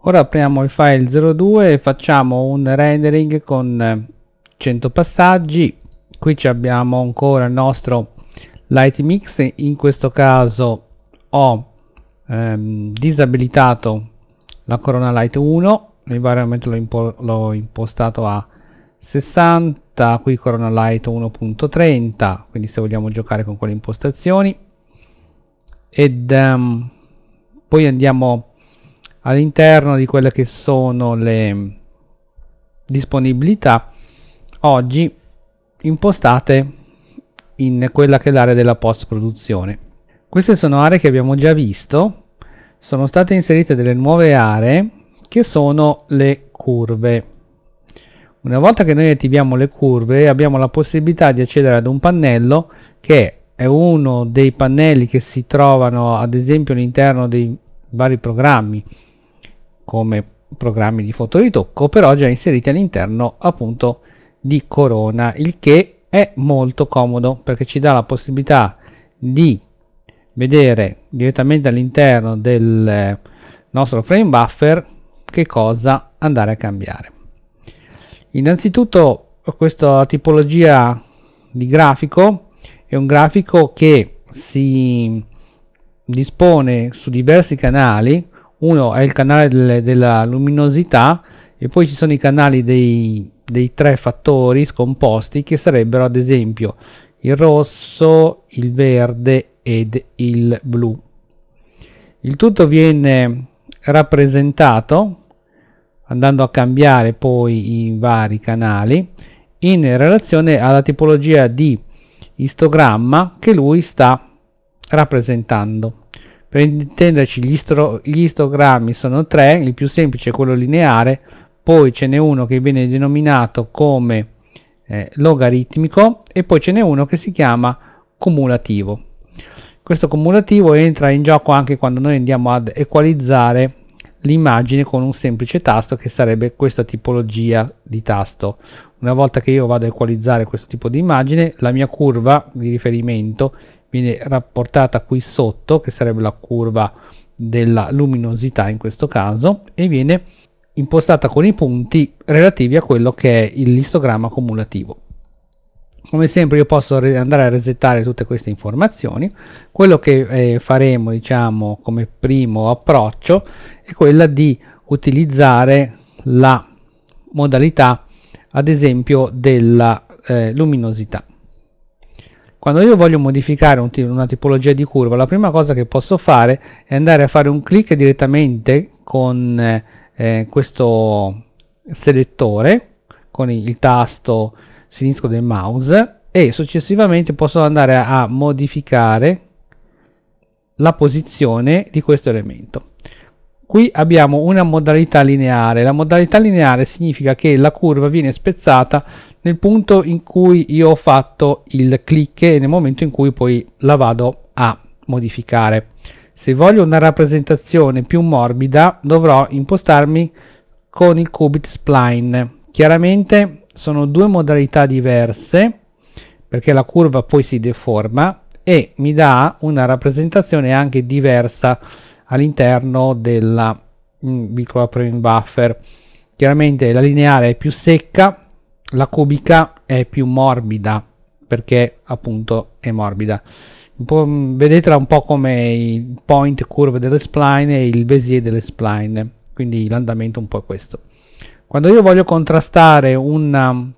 ora apriamo il file 02 e facciamo un rendering con 100 eh, passaggi qui abbiamo ancora il nostro light mix in questo caso ho ehm, disabilitato la corona light 1 il l'ho impo impostato a 60 qui corona light 1.30 quindi se vogliamo giocare con quelle impostazioni ed um, poi andiamo all'interno di quelle che sono le disponibilità oggi impostate in quella che è l'area della post produzione queste sono aree che abbiamo già visto sono state inserite delle nuove aree che sono le curve una volta che noi attiviamo le curve abbiamo la possibilità di accedere ad un pannello che è uno dei pannelli che si trovano ad esempio all'interno dei vari programmi come programmi di fotoritocco, però già inseriti all'interno appunto di Corona, il che è molto comodo perché ci dà la possibilità di vedere direttamente all'interno del eh, nostro frame buffer che cosa andare a cambiare. Innanzitutto questa tipologia di grafico è un grafico che si dispone su diversi canali uno è il canale delle, della luminosità e poi ci sono i canali dei, dei tre fattori scomposti che sarebbero ad esempio il rosso, il verde ed il blu. Il tutto viene rappresentato andando a cambiare poi i vari canali in relazione alla tipologia di istogramma che lui sta rappresentando. Per intenderci gli, stro- gli istogrammi sono tre, il più semplice è quello lineare, poi ce n'è uno che viene denominato come eh, logaritmico e poi ce n'è uno che si chiama cumulativo. Questo cumulativo entra in gioco anche quando noi andiamo ad equalizzare l'immagine con un semplice tasto che sarebbe questa tipologia di tasto. Una volta che io vado a equalizzare questo tipo di immagine, la mia curva di riferimento viene rapportata qui sotto che sarebbe la curva della luminosità in questo caso e viene impostata con i punti relativi a quello che è il l'istogramma cumulativo come sempre io posso andare a resettare tutte queste informazioni quello che eh, faremo diciamo come primo approccio è quella di utilizzare la modalità ad esempio della eh, luminosità quando io voglio modificare un, una tipologia di curva, la prima cosa che posso fare è andare a fare un clic direttamente con eh, questo selettore, con il tasto sinistro del mouse e successivamente posso andare a modificare la posizione di questo elemento. Qui abbiamo una modalità lineare. La modalità lineare significa che la curva viene spezzata nel punto in cui io ho fatto il click e nel momento in cui poi la vado a modificare. Se voglio una rappresentazione più morbida dovrò impostarmi con il Qubit Spline. Chiaramente sono due modalità diverse perché la curva poi si deforma e mi dà una rappresentazione anche diversa all'interno della piccola mm, buffer. Chiaramente la lineare è più secca la cubica è più morbida perché appunto è morbida mm, vedetela un po' come il point curve delle spline e il Bézier delle spline quindi l'andamento un po' è questo quando io voglio contrastare una, um,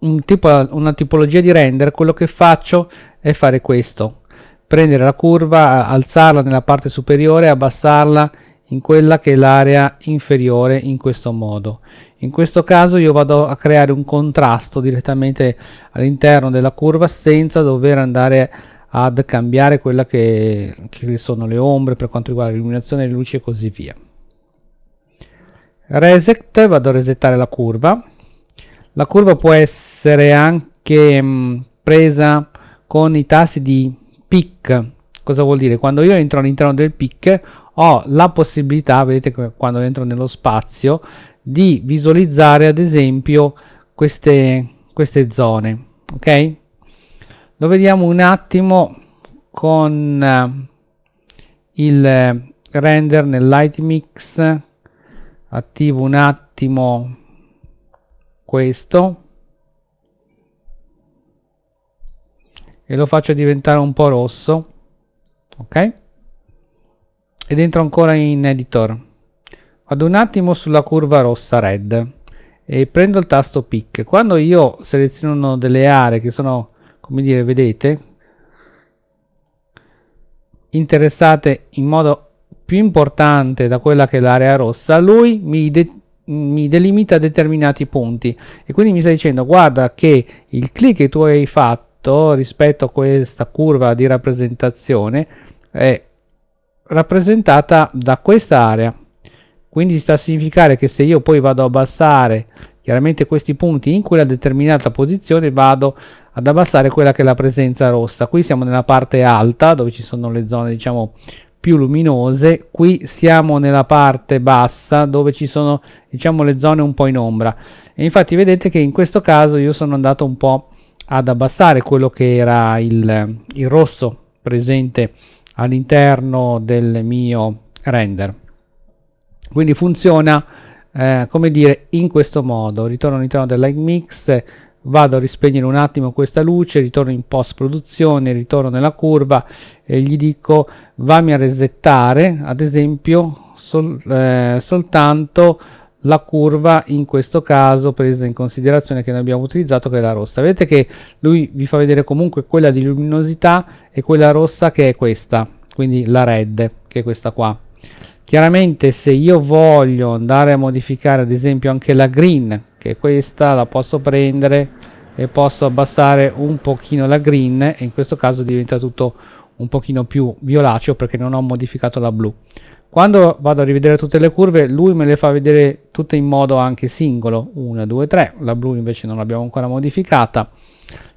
un tipo, una tipologia di render quello che faccio è fare questo prendere la curva, alzarla nella parte superiore, abbassarla in quella che è l'area inferiore in questo modo in questo caso io vado a creare un contrasto direttamente all'interno della curva senza dover andare ad cambiare quella che, che sono le ombre per quanto riguarda l'illuminazione, le luci e così via reset, vado a resettare la curva la curva può essere anche mh, mm, presa con i tassi di pic cosa vuol dire? quando io entro all'interno del pic ho la possibilità, vedete quando entro nello spazio, di visualizzare ad esempio queste, queste zone, ok? Lo vediamo un attimo con eh, il render nel light mix attivo un attimo questo e lo faccio diventare un po' rosso, ok? ed entro ancora in editor vado un attimo sulla curva rossa red e prendo il tasto pick quando io seleziono delle aree che sono come dire vedete interessate in modo più importante da quella che è l'area rossa lui mi, de mi delimita determinati punti e quindi mi sta dicendo guarda che il click che tu hai fatto rispetto a questa curva di rappresentazione è rappresentata da questa area quindi sta a significare che se io poi vado a abbassare chiaramente questi punti in quella determinata posizione vado ad abbassare quella che è la presenza rossa qui siamo nella parte alta dove ci sono le zone diciamo più luminose qui siamo nella parte bassa dove ci sono diciamo le zone un po' in ombra e infatti vedete che in questo caso io sono andato un po' ad abbassare quello che era il, il rosso presente all'interno del mio render quindi funziona eh, come dire in questo modo ritorno all'interno del light mix vado a rispegnere un attimo questa luce ritorno in post produzione ritorno nella curva e gli dico vammi a resettare ad esempio sol, eh, soltanto la curva in questo caso presa in considerazione che noi abbiamo utilizzato che è la rossa vedete che lui vi fa vedere comunque quella di luminosità e quella rossa che è questa quindi la red che è questa qua chiaramente se io voglio andare a modificare ad esempio anche la green che è questa la posso prendere e posso abbassare un pochino la green e in questo caso diventa tutto un pochino più violaceo perché non ho modificato la blu quando vado a rivedere tutte le curve lui me le fa vedere tutte in modo anche singolo 1 2 3 la blu invece non l'abbiamo ancora modificata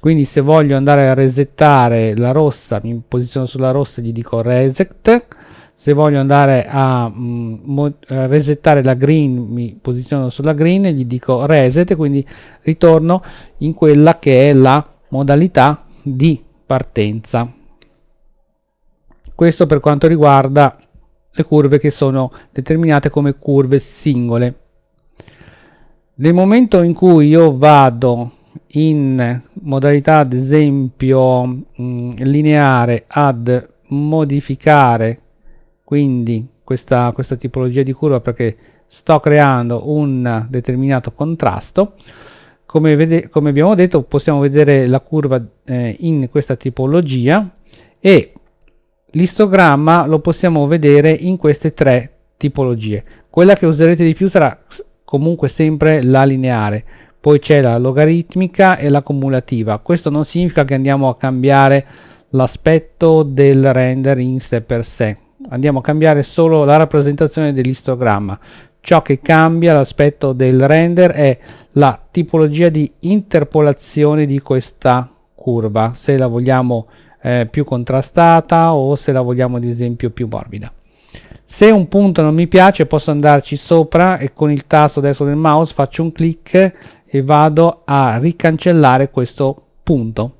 quindi se voglio andare a resettare la rossa mi posiziono sulla rossa e gli dico reset se voglio andare a, mm, a resettare la green mi posiziono sulla green e gli dico reset quindi ritorno in quella che è la modalità di partenza questo per quanto riguarda le curve che sono determinate come curve singole nel momento in cui io vado in modalità ad esempio mh, mm, lineare ad modificare quindi questa, questa tipologia di curva perché sto creando un determinato contrasto come, vede, come abbiamo detto possiamo vedere la curva eh, in questa tipologia e l'istogramma lo possiamo vedere in queste tre tipologie quella che userete di più sarà comunque sempre la lineare poi c'è la logaritmica e la cumulativa questo non significa che andiamo a cambiare l'aspetto del render in sé per sé andiamo a cambiare solo la rappresentazione dell'istogramma ciò che cambia l'aspetto del render è la tipologia di interpolazione di questa curva se la vogliamo eh, più contrastata o se la vogliamo ad esempio più morbida se un punto non mi piace posso andarci sopra e con il tasto destro del mouse faccio un clic e vado a ricancellare questo punto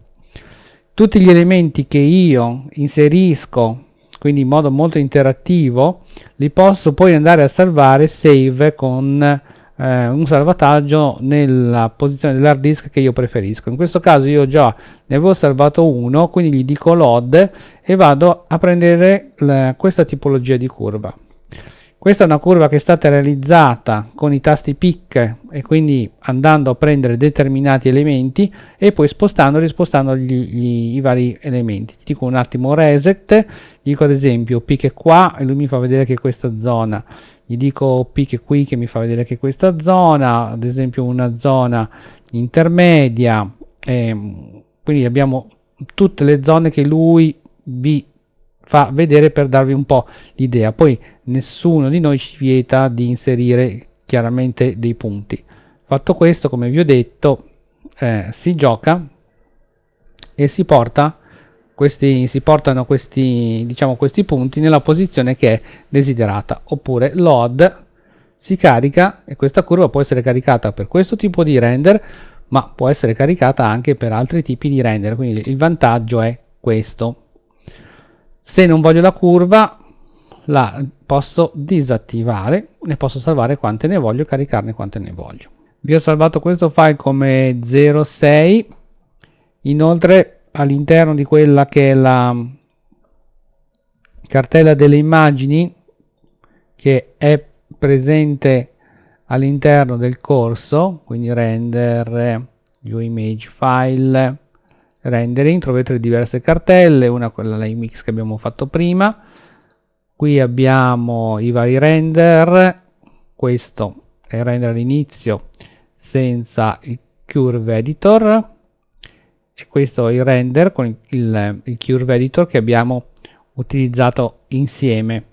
tutti gli elementi che io inserisco quindi in modo molto interattivo li posso poi andare a salvare save con eh, un salvataggio nella posizione dell'hard disk che io preferisco in questo caso io già ne avevo salvato uno quindi gli dico load e vado a prendere la, questa tipologia di curva questa è una curva che è stata realizzata con i tasti PIC e quindi andando a prendere determinati elementi e poi spostandoli e spostandogli gli, gli, i vari elementi Ti dico un attimo reset dico ad esempio PIC è qua e lui mi fa vedere che è questa zona gli dico PIC è qui che mi fa vedere che è questa zona ad esempio una zona intermedia ehm, quindi abbiamo tutte le zone che lui vi fa vedere per darvi un po' l'idea. Poi nessuno di noi ci vieta di inserire chiaramente dei punti. Fatto questo, come vi ho detto, eh, si gioca e si porta questi, si portano questi, diciamo, questi punti nella posizione che è desiderata. Oppure load si carica e questa curva può essere caricata per questo tipo di render ma può essere caricata anche per altri tipi di render quindi il vantaggio è questo se non voglio la curva la posso disattivare ne posso salvare quante ne voglio caricarne quante ne voglio vi ho salvato questo file come 06 inoltre all'interno di quella che è la cartella delle immagini che è presente all'interno del corso quindi render eh, view image file rendering troverete diverse cartelle una quella la mix che abbiamo fatto prima qui abbiamo i vari render questo è il render all'inizio senza il curve editor e questo è il render con il, il curve editor che abbiamo utilizzato insieme